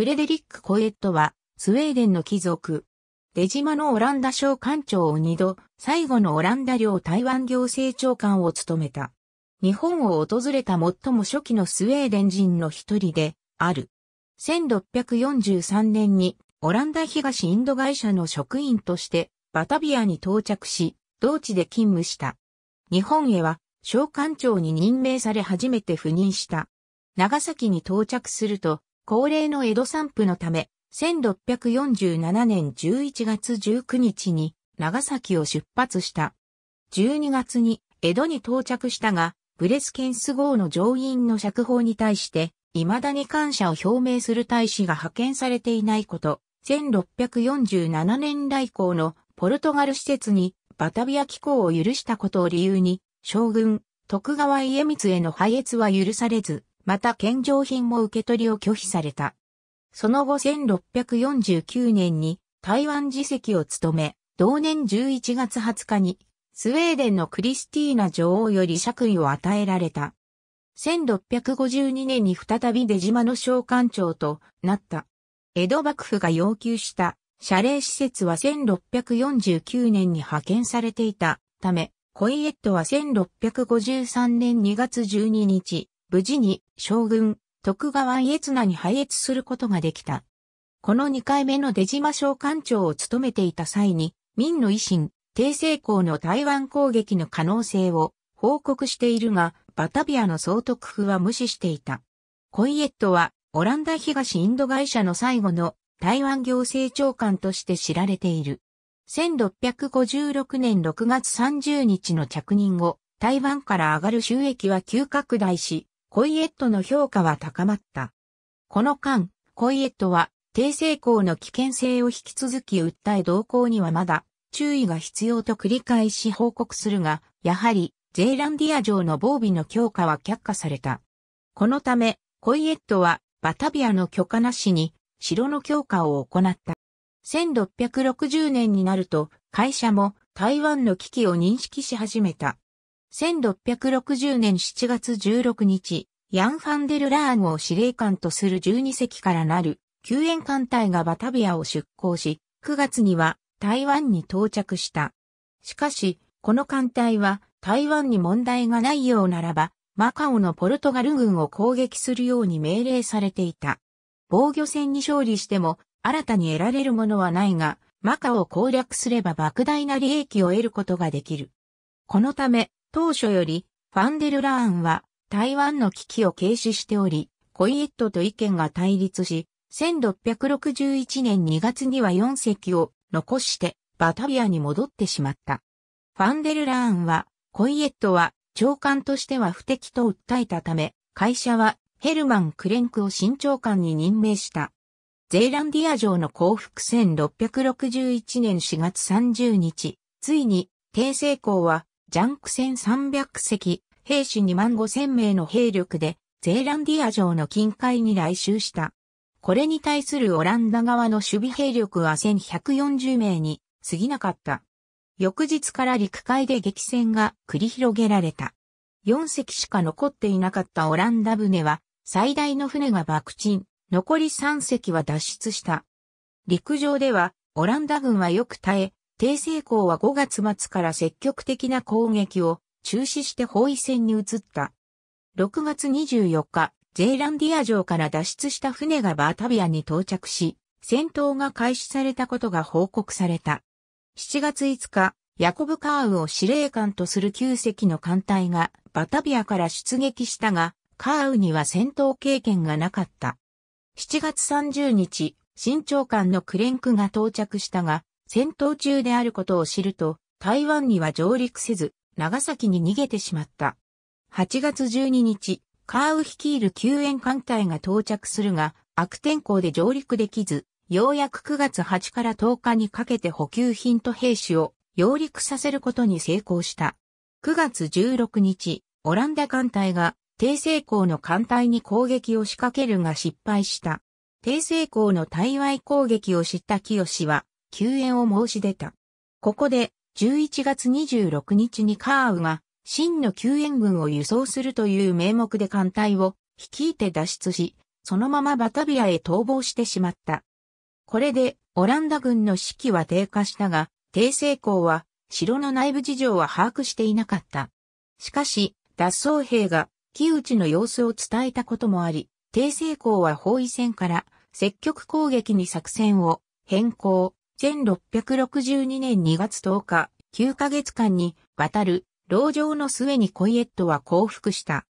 フレデリック・コエットは、スウェーデンの貴族。出島のオランダ省官庁を2度、最後のオランダ領台湾行政長官を務めた。日本を訪れた最も初期のスウェーデン人の一人で、ある。1643年に、オランダ東インド会社の職員として、バタビアに到着し、同地で勤務した。日本へは、省官庁に任命され初めて赴任した。長崎に到着すると、恒例の江戸散布のため、1647年11月19日に長崎を出発した。12月に江戸に到着したが、ブレスケンス号の乗員の釈放に対して、未だに感謝を表明する大使が派遣されていないこと、1647年来航のポルトガル施設にバタビア機構を許したことを理由に、将軍、徳川家光への配越は許されず、また献上品も受け取りを拒否された。その後1649年に台湾自席を務め、同年11月20日にスウェーデンのクリスティーナ女王より爵位を与えられた。1652年に再び出島の召喚長となった。江戸幕府が要求した謝礼施設は1649年に派遣されていたため、コイエットは1653年2月12日、無事に将軍、徳川家綱に配越することができた。この2回目の出島省官庁を務めていた際に、民の維新、帝政公の台湾攻撃の可能性を報告しているが、バタビアの総督府は無視していた。コイエットは、オランダ東インド会社の最後の台湾行政長官として知られている。1656年6月30日の着任後、台湾から上がる収益は急拡大し、コイエットの評価は高まった。この間、コイエットは、低成功の危険性を引き続き訴え動向にはまだ注意が必要と繰り返し報告するが、やはり、ゼーランディア城の防備の強化は却下された。このため、コイエットは、バタビアの許可なしに、城の強化を行った。1660年になると、会社も台湾の危機を認識し始めた。1660年7月16日、ヤン・ファンデル・ラーンを司令官とする12隻からなる救援艦隊がバタビアを出港し、9月には台湾に到着した。しかし、この艦隊は台湾に問題がないようならば、マカオのポルトガル軍を攻撃するように命令されていた。防御戦に勝利しても、新たに得られるものはないが、マカオを攻略すれば莫大な利益を得ることができる。このため、当初より、ファンデルラーンは台湾の危機を軽視しており、コイエットと意見が対立し、1661年2月には4隻を残してバタビアに戻ってしまった。ファンデルラーンは、コイエットは長官としては不適と訴えたため、会社はヘルマン・クレンクを新長官に任命した。ゼーランディア城の降伏1661年4月30日、ついに、帝政公はジャンク戦300隻、兵士2万5000名の兵力で、ゼーランディア城の近海に来襲した。これに対するオランダ側の守備兵力は1140名に過ぎなかった。翌日から陸海で激戦が繰り広げられた。4隻しか残っていなかったオランダ船は、最大の船が爆沈、残り3隻は脱出した。陸上では、オランダ軍はよく耐え、帝政功は5月末から積極的な攻撃を中止して包囲戦に移った。6月24日、ゼーランディア城から脱出した船がバータビアに到着し、戦闘が開始されたことが報告された。7月5日、ヤコブ・カーウを司令官とする9隻の艦隊がバタビアから出撃したが、カーウには戦闘経験がなかった。7月30日、新長官のクレンクが到着したが、戦闘中であることを知ると、台湾には上陸せず、長崎に逃げてしまった。8月12日、カーウ率いる救援艦隊が到着するが、悪天候で上陸できず、ようやく9月8から10日にかけて補給品と兵士を揚陸させることに成功した。9月16日、オランダ艦隊が低成功の艦隊に攻撃を仕掛けるが失敗した。低成功の対外攻撃を知った清は、救援を申し出た。ここで、11月26日にカーウが、真の救援軍を輸送するという名目で艦隊を率いて脱出し、そのままバタビアへ逃亡してしまった。これで、オランダ軍の士気は低下したが、帝政公は、城の内部事情は把握していなかった。しかし、脱走兵が、木内の様子を伝えたこともあり、帝政公は包囲戦から積極攻撃に作戦を変更。1662年2月10日、9ヶ月間にわたる牢城の末にコイエットは降伏した。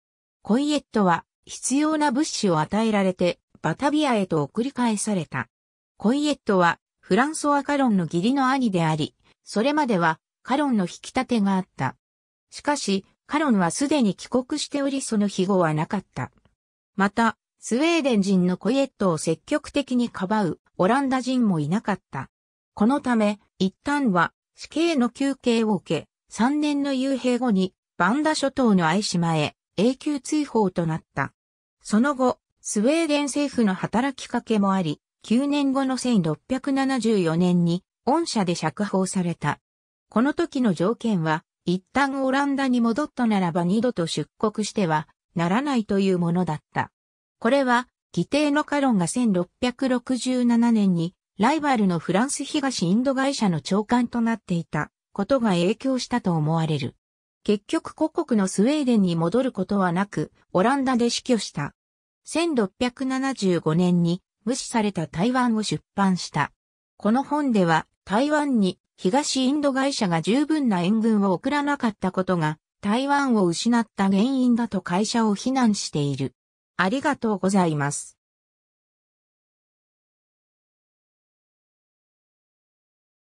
コイエットは必要な物資を与えられてバタビアへと送り返された。コイエットはフランソワ・カロンの義理の兄であり、それまではカロンの引き立てがあった。しかし、カロンはすでに帰国しておりその庇護はなかった。また、スウェーデン人のコイエットを積極的にかばうオランダ人もいなかった。このため、一旦は死刑の休憩を受け、3年の遊兵後にバンダ諸島の愛島へ永久追放となった。その後、スウェーデン政府の働きかけもあり、9年後の1674年に、御社で釈放された。この時の条件は、一旦オランダに戻ったならば二度と出国してはならないというものだった。これは、規定のカロンが1667年にライバルのフランス東インド会社の長官となっていたことが影響したと思われる。結局故国のスウェーデンに戻ることはなく、オランダで死去した。1675年に無視された台湾を出版した。この本では台湾に東インド会社が十分な援軍を送らなかったことが台湾を失った原因だと会社を非難している。ありがとうございます。